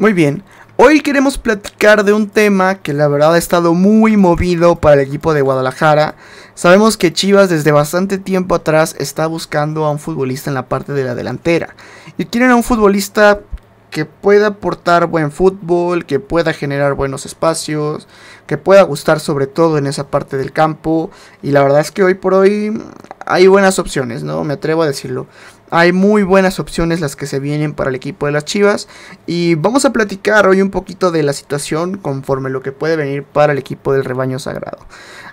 Muy bien, hoy queremos platicar de un tema que la verdad ha estado muy movido para el equipo de Guadalajara. Sabemos que Chivas desde bastante tiempo atrás está buscando a un futbolista en la parte de la delantera. Y quieren a un futbolista que pueda aportar buen fútbol, que pueda generar buenos espacios, que pueda gustar sobre todo en esa parte del campo. Y la verdad es que hoy por hoy hay buenas opciones, ¿no? Me atrevo a decirlo. Hay muy buenas opciones las que se vienen para el equipo de las Chivas. Y vamos a platicar hoy un poquito de la situación conforme lo que puede venir para el equipo del rebaño sagrado.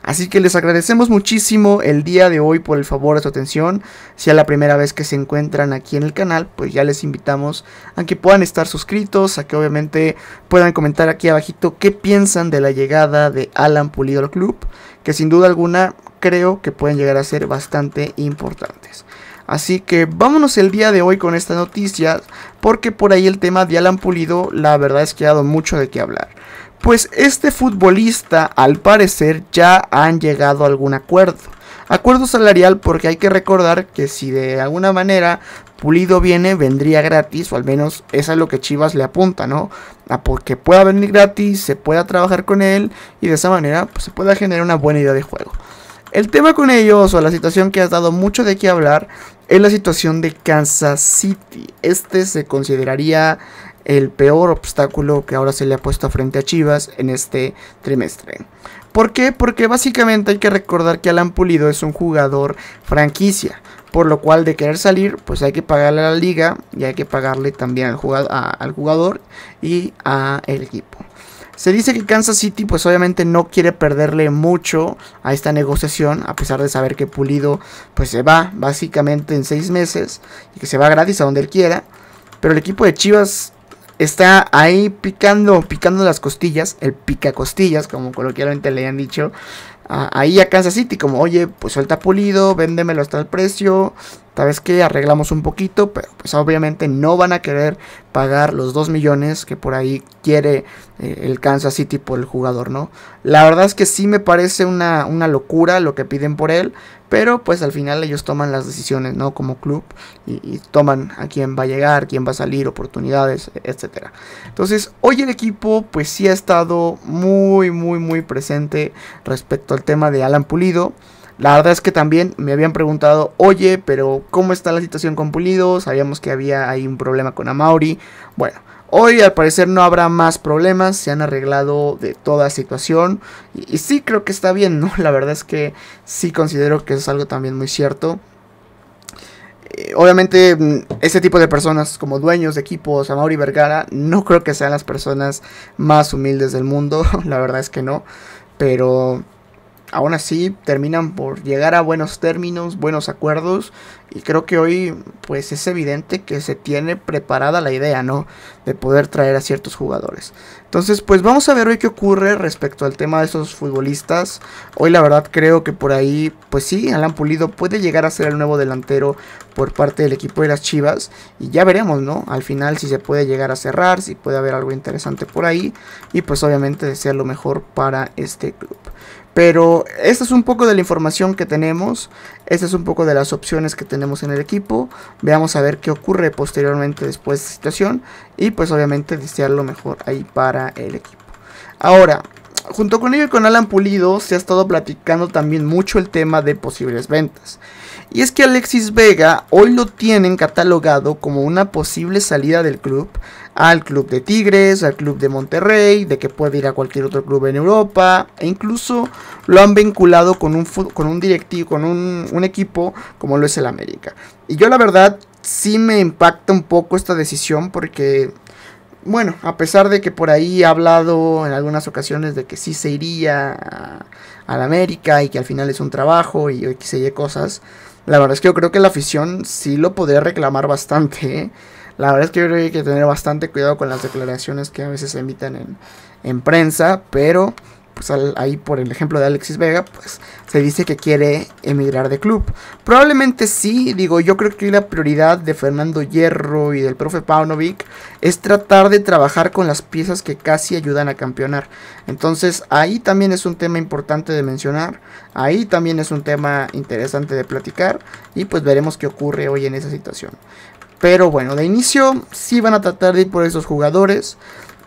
Así que les agradecemos muchísimo el día de hoy por el favor de su atención. Si es la primera vez que se encuentran aquí en el canal, pues ya les invitamos a que puedan estar suscritos, a que obviamente puedan comentar aquí abajito qué piensan de la llegada de Alan Pulido al club, que sin duda alguna creo que pueden llegar a ser bastante importantes. Así que vámonos el día de hoy con esta noticia, porque por ahí el tema de Alan Pulido, la verdad es que ha dado mucho de qué hablar. Pues este futbolista, al parecer, ya han llegado a algún acuerdo. Acuerdo salarial porque hay que recordar que si de alguna manera Pulido viene, vendría gratis, o al menos eso es lo que Chivas le apunta, ¿no? A porque pueda venir gratis, se pueda trabajar con él y de esa manera pues, se pueda generar una buena idea de juego. El tema con ellos, o la situación que ha dado mucho de qué hablar, es la situación de Kansas City. Este se consideraría el peor obstáculo que ahora se le ha puesto frente a Chivas en este trimestre. ¿Por qué? Porque básicamente hay que recordar que Alan Pulido es un jugador franquicia, por lo cual de querer salir, pues hay que pagarle a la liga y hay que pagarle también al jugador, a, al jugador y al equipo. Se dice que Kansas City pues obviamente no quiere perderle mucho a esta negociación, a pesar de saber que Pulido pues se va básicamente en seis meses y que se va gratis a donde él quiera. Pero el equipo de Chivas está ahí picando, picando las costillas, el pica costillas, como coloquialmente le han dicho, ahí a Kansas City, como, oye, pues suelta pulido, véndemelo hasta el precio, tal vez que arreglamos un poquito, pero pues obviamente no van a querer pagar los 2 millones que por ahí quiere eh, el Kansas City por el jugador, ¿no? La verdad es que sí me parece una, una locura lo que piden por él, pero pues al final ellos toman las decisiones, ¿no? Como club y, toman a quién va a llegar, quién va a salir, oportunidades, etc. Entonces hoy el equipo pues sí ha estado muy, muy, muy presente respecto al tema de Alan Pulido. La verdad es que también me habían preguntado, oye, pero ¿cómo está la situación con Pulido? Sabíamos que había ahí un problema con Amaury, Bueno, Hoy al parecer no habrá más problemas, se han arreglado de toda situación y, sí creo que está bien, ¿no? La verdad es que sí considero que es algo también muy cierto. Eh, obviamente mm, ese tipo de personas como dueños de equipos, Amauri Vergara, no creo que sean las personas más humildes del mundo, la verdad es que no, pero aún así terminan por llegar a buenos términos, buenos acuerdos y creo que hoy pues es evidente que se tiene preparada la idea, ¿no? De poder traer a ciertos jugadores. Entonces pues vamos a ver hoy qué ocurre respecto al tema de esos futbolistas. Hoy la verdad creo que por ahí pues sí, Alan Pulido puede llegar a ser el nuevo delantero por parte del equipo de las Chivas y ya veremos, ¿no? Al final si se puede llegar a cerrar, si puede haber algo interesante por ahí y pues obviamente desear lo mejor para este club. Pero esta es un poco de la información que tenemos, esta es un poco de las opciones que tenemos en el equipo. Veamos a ver qué ocurre posteriormente después de esta situación y pues obviamente desear lo mejor ahí para el equipo. Ahora, junto con ello y con Alan Pulido se ha estado platicando también mucho el tema de posibles ventas. Y es que Alexis Vega hoy lo tienen catalogado como una posible salida del club al club de Tigres, al club de Monterrey, de que puede ir a cualquier otro club en Europa, e incluso lo han vinculado con un, directivo, con un equipo como lo es el América. Y yo la verdad sí me impacta un poco esta decisión porque bueno, a pesar de que por ahí ha hablado en algunas ocasiones de que sí se iría a, la América y que al final es un trabajo y X Y cosas, la verdad es que yo creo que la afición sí lo podría reclamar bastante. ¿eh? La verdad es que yo creo que hay que tener bastante cuidado con las declaraciones que a veces se emitan en, en prensa, pero pues ahí por el ejemplo de Alexis Vega, pues se dice que quiere emigrar de club. Probablemente sí, digo, yo creo que la prioridad de Fernando Hierro y del profe Paunovic es tratar de trabajar con las piezas que casi ayudan a campeonar. Entonces ahí también es un tema importante de mencionar, ahí también es un tema interesante de platicar y pues veremos qué ocurre hoy en esa situación. Pero bueno, de inicio sí van a tratar de ir por esos jugadores.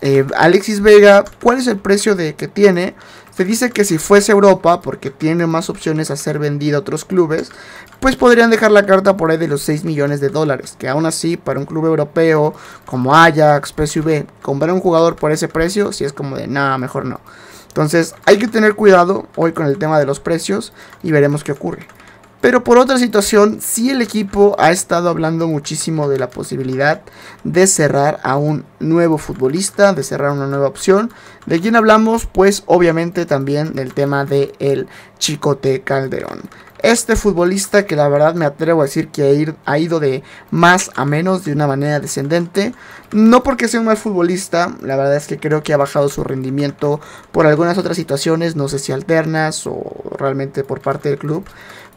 Eh, Alexis Vega, ¿cuál es el precio de, que tiene? Se dice que si fuese Europa, porque tiene más opciones a ser vendido a otros clubes, pues podrían dejar la carta por ahí de los 6 millones de dólares, que aún así para un club europeo como Ajax, PSV, comprar un jugador por ese precio, si es como de nada, mejor no. Entonces hay que tener cuidado hoy con el tema de los precios y veremos qué ocurre. Pero por otra situación, sí el equipo ha estado hablando muchísimo de la posibilidad de cerrar a un nuevo futbolista, de cerrar una nueva opción. ¿De quién hablamos? Pues obviamente también del tema de el Chicote Calderón. Este futbolista que la verdad me atrevo a decir que ha ido de más a menos de una manera descendente. No porque sea un mal futbolista, la verdad es que creo que ha bajado su rendimiento por algunas otras situaciones, no sé si alternas o realmente por parte del club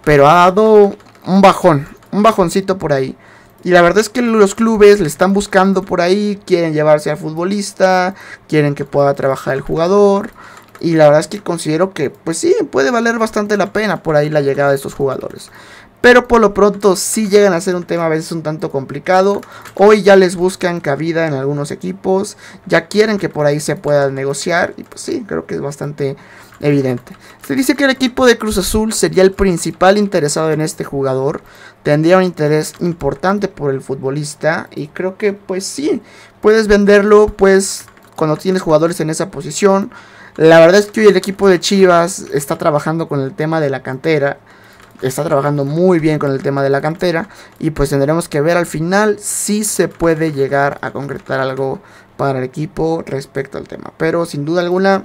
pero ha dado un bajón, un bajoncito por ahí. Y la verdad es que los clubes le están buscando por ahí, quieren llevarse al futbolista, quieren que pueda trabajar el jugador. Y la verdad es que considero que, pues sí, puede valer bastante la pena por ahí la llegada de estos jugadores. Pero por lo pronto sí llegan a ser un tema a veces un tanto complicado. Hoy ya les buscan cabida en algunos equipos. Ya quieren que por ahí se pueda negociar. Y pues sí, creo que es bastante evidente. Se dice que el equipo de Cruz Azul sería el principal interesado en este jugador. Tendría un interés importante por el futbolista. Y creo que pues sí, puedes venderlo pues cuando tienes jugadores en esa posición. La verdad es que hoy el equipo de Chivas está trabajando con el tema de la cantera. Está trabajando muy bien con el tema de la cantera. Y pues tendremos que ver al final si se puede llegar a concretar algo para el equipo respecto al tema. Pero sin duda alguna,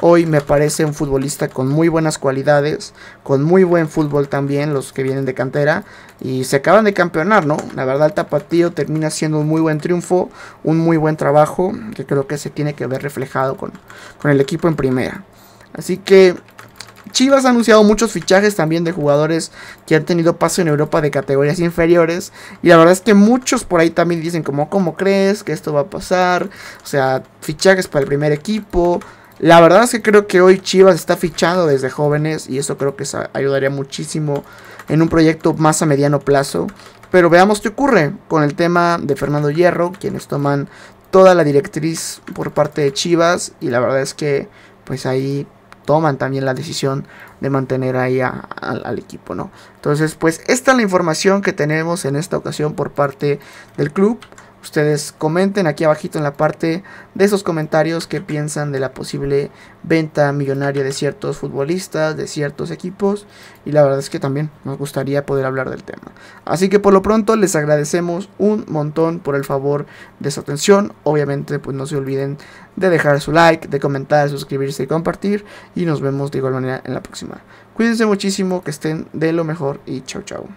hoy me parece un futbolista con muy buenas cualidades, con muy buen fútbol también, los que vienen de cantera, y se acaban de campeonar, ¿no? La verdad, el tapatío termina siendo un muy buen triunfo, un muy buen trabajo, que creo que se tiene que ver reflejado con, con el equipo en primera. Así que Chivas ha anunciado muchos fichajes también de jugadores que han tenido paso en Europa de categorías inferiores. Y la verdad es que muchos por ahí también dicen como, ¿cómo crees que esto va a pasar? O sea, fichajes para el primer equipo. La verdad es que creo que hoy Chivas está fichado desde jóvenes y eso creo que ayudaría muchísimo en un proyecto más a mediano plazo. Pero veamos qué ocurre con el tema de Fernando Hierro, quienes toman toda la directriz por parte de Chivas y la verdad es que pues ahí toman también la decisión de mantener ahí al equipo, ¿no? Entonces, pues esta es la información que tenemos en esta ocasión por parte del club. Ustedes comenten aquí abajito en la parte de esos comentarios qué piensan de la posible venta millonaria de ciertos futbolistas, de ciertos equipos. Y la verdad es que también nos gustaría poder hablar del tema. Así que por lo pronto les agradecemos un montón por el favor de su atención. Obviamente pues no se olviden de dejar su like, de comentar, suscribirse y compartir. Y nos vemos de igual manera en la próxima. Cuídense muchísimo, que estén de lo mejor y chau chau.